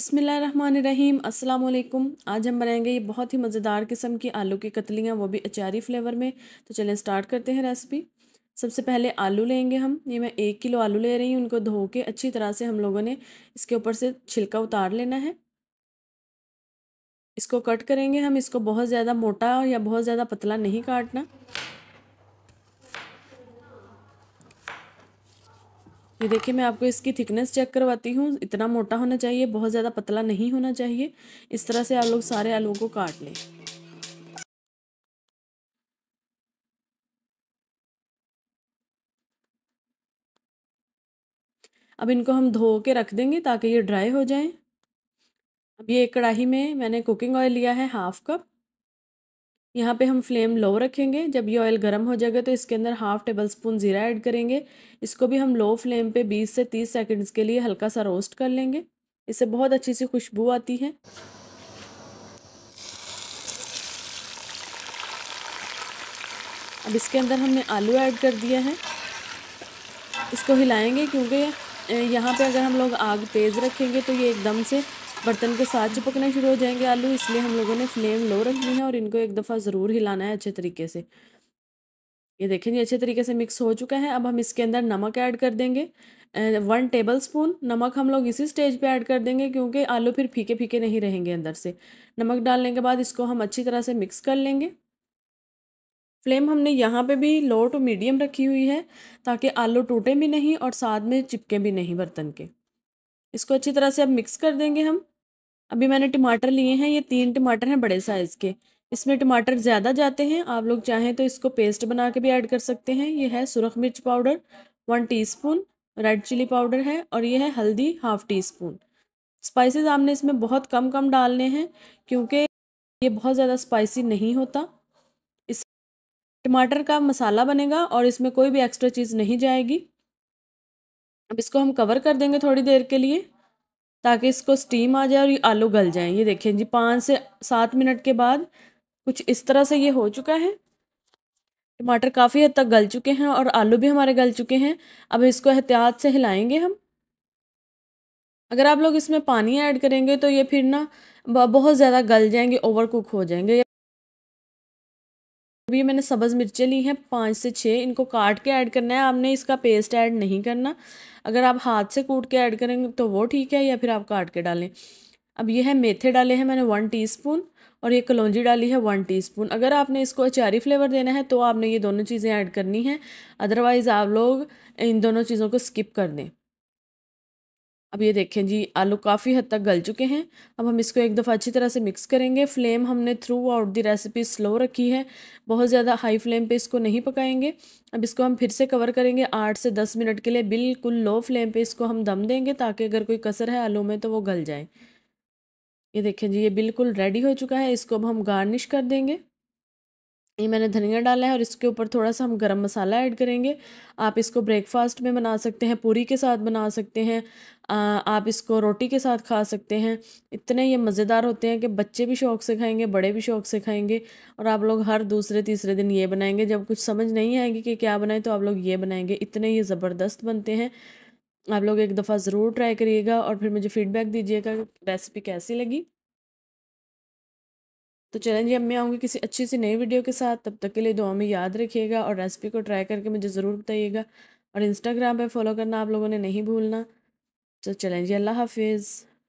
अस्सलाम वालेकुम आज हम बनाएंगे ये बहुत ही मज़ेदार किस्म की आलू की कतलियाँ वो भी अचारी फ्लेवर में तो चलें स्टार्ट करते हैं रेसिपी सबसे पहले आलू लेंगे हम ये मैं एक किलो आलू ले रही हूँ उनको धो के अच्छी तरह से हम लोगों ने इसके ऊपर से छिलका उतार लेना है इसको कट करेंगे हम इसको बहुत ज़्यादा मोटा या बहुत ज़्यादा पतला नहीं काटना ये देखिए मैं आपको इसकी थिकनेस चेक करवाती हूँ इतना मोटा होना चाहिए बहुत ज़्यादा पतला नहीं होना चाहिए इस तरह से आप लोग सारे आलू को काट लें अब इनको हम धो के रख देंगे ताकि ये ड्राई हो जाएं अब ये एक कढ़ाही में मैंने कुकिंग ऑयल लिया है हाफ़ कप यहाँ पे हम फ्लेम लो रखेंगे जब ये ऑयल गर्म हो जाएगा तो इसके अंदर हाफ़ टेबल स्पून ज़ीरा ऐड करेंगे इसको भी हम लो फ्लेम पे 20 से 30 सेकंड्स के लिए हल्का सा रोस्ट कर लेंगे इससे बहुत अच्छी सी खुशबू आती है अब इसके अंदर हमने आलू ऐड कर दिया है इसको हिलाएंगे क्योंकि यहाँ पे अगर हम लोग आग तेज़ रखेंगे तो ये एकदम से बर्तन के साथ चिपकना शुरू हो जाएंगे आलू इसलिए हम लोगों ने फ्लेम लो रखनी है और इनको एक दफ़ा ज़रूर हिलाना है अच्छे तरीके से ये देखें जी अच्छे तरीके से मिक्स हो चुका है अब हम इसके अंदर नमक ऐड कर देंगे वन टेबल स्पून नमक हम लोग इसी स्टेज पे ऐड कर देंगे क्योंकि आलू फिर फीके फीके नहीं रहेंगे अंदर से नमक डालने के बाद इसको हम अच्छी तरह से मिक्स कर लेंगे फ्लेम हमने यहाँ पे भी लो टू मीडियम रखी हुई है ताकि आलू टूटे भी नहीं और साथ में चिपके भी नहीं बर्तन के इसको अच्छी तरह से अब मिक्स कर देंगे हम अभी मैंने टमाटर लिए हैं ये तीन टमाटर हैं बड़े साइज़ के इसमें टमाटर ज़्यादा जाते हैं आप लोग चाहें तो इसको पेस्ट बना के भी ऐड कर सकते हैं ये है सुरख मिर्च powder one teaspoon red chilli powder है और ये है हल्दी हाफ़ टी स्पून स्पाइसेस आपने इसमें बहुत कम कम डालने हैं क्योंकि ये बहुत ज़्यादा स्पाइसी नहीं होता इस टमाटर का मसाला बनेगा और इसमें कोई भी एक्स्ट्रा चीज़ नहीं जाएगी अब इसको हम कवर कर देंगे थोड़ी देर के लिए ताकि इसको स्टीम आ जाए और ये आलू गल जाए ये देखें जी पाँच से सात मिनट के बाद कुछ इस तरह से ये हो चुका है टमाटर काफ़ी हद तक गल चुके हैं और आलू भी हमारे गल चुके हैं अब इसको एहतियात से हिलाएंगे हम अगर आप लोग इसमें पानी ऐड करेंगे तो ये फिर ना बहुत ज़्यादा गल जाएंगे ओवर कुक हो जाएंगे अब ये मैंने सब्ज़ मिर्चें ली हैं पाँच से छः इनको काट के ऐड करना है आपने इसका पेस्ट ऐड नहीं करना अगर आप हाथ से कूट के ऐड करेंगे तो वो ठीक है या फिर आप काट के डालें अब ये है मेथे डाले हैं मैंने वन टीस्पून और ये कलौजी डाली है वन टीस्पून अगर आपने इसको अचारी फ्लेवर देना है तो आपने ये दोनों चीज़ें ऐड करनी है अदरवाइज़ आप लोग इन दोनों चीज़ों को स्किप कर दें अब ये देखें जी आलू काफ़ी हद तक गल चुके हैं अब हम इसको एक दफ़ा अच्छी तरह से मिक्स करेंगे फ्लेम हमने throughout the recipe slow रखी है बहुत ज़्यादा हाई फ्लेम पे इसको नहीं पकाएंगे अब इसको हम फिर से कवर करेंगे आठ से दस मिनट के लिए बिल्कुल लो फ्लेम पे इसको हम दम देंगे ताकि अगर कोई कसर है आलू में तो वो गल जाए ये देखें जी ये बिल्कुल रेडी हो चुका है इसको अब हम गार्निश कर देंगे ये मैंने धनिया डाला है और इसके ऊपर थोड़ा सा हम गरम मसाला ऐड करेंगे आप इसको ब्रेकफास्ट में बना सकते हैं पूरी के साथ बना सकते हैं आप इसको रोटी के साथ खा सकते हैं इतने ये मज़ेदार होते हैं कि बच्चे भी शौक से खाएंगे बड़े भी शौक से खाएंगे और आप लोग हर दूसरे तीसरे दिन ये बनाएंगे जब कुछ समझ नहीं आएगी कि क्या बनाएं तो आप लोग ये बनाएंगे इतने ये ज़बरदस्त बनते हैं आप लोग एक दफ़ा ज़रूर ट्राई करिएगा और फिर मुझे फ़ीडबैक दीजिएगा रेसिपी कैसी लगी तो चलें जी अब मैं आऊँगी किसी अच्छी सी नई वीडियो के साथ तब तक के लिए दुआ में याद रखिएगा और रेसिपी को ट्राई करके मुझे ज़रूर बताइएगा और इंस्टाग्राम पर फॉलो करना आप लोगों ने नहीं भूलना तो चलें जी अल्लाह हाफिज़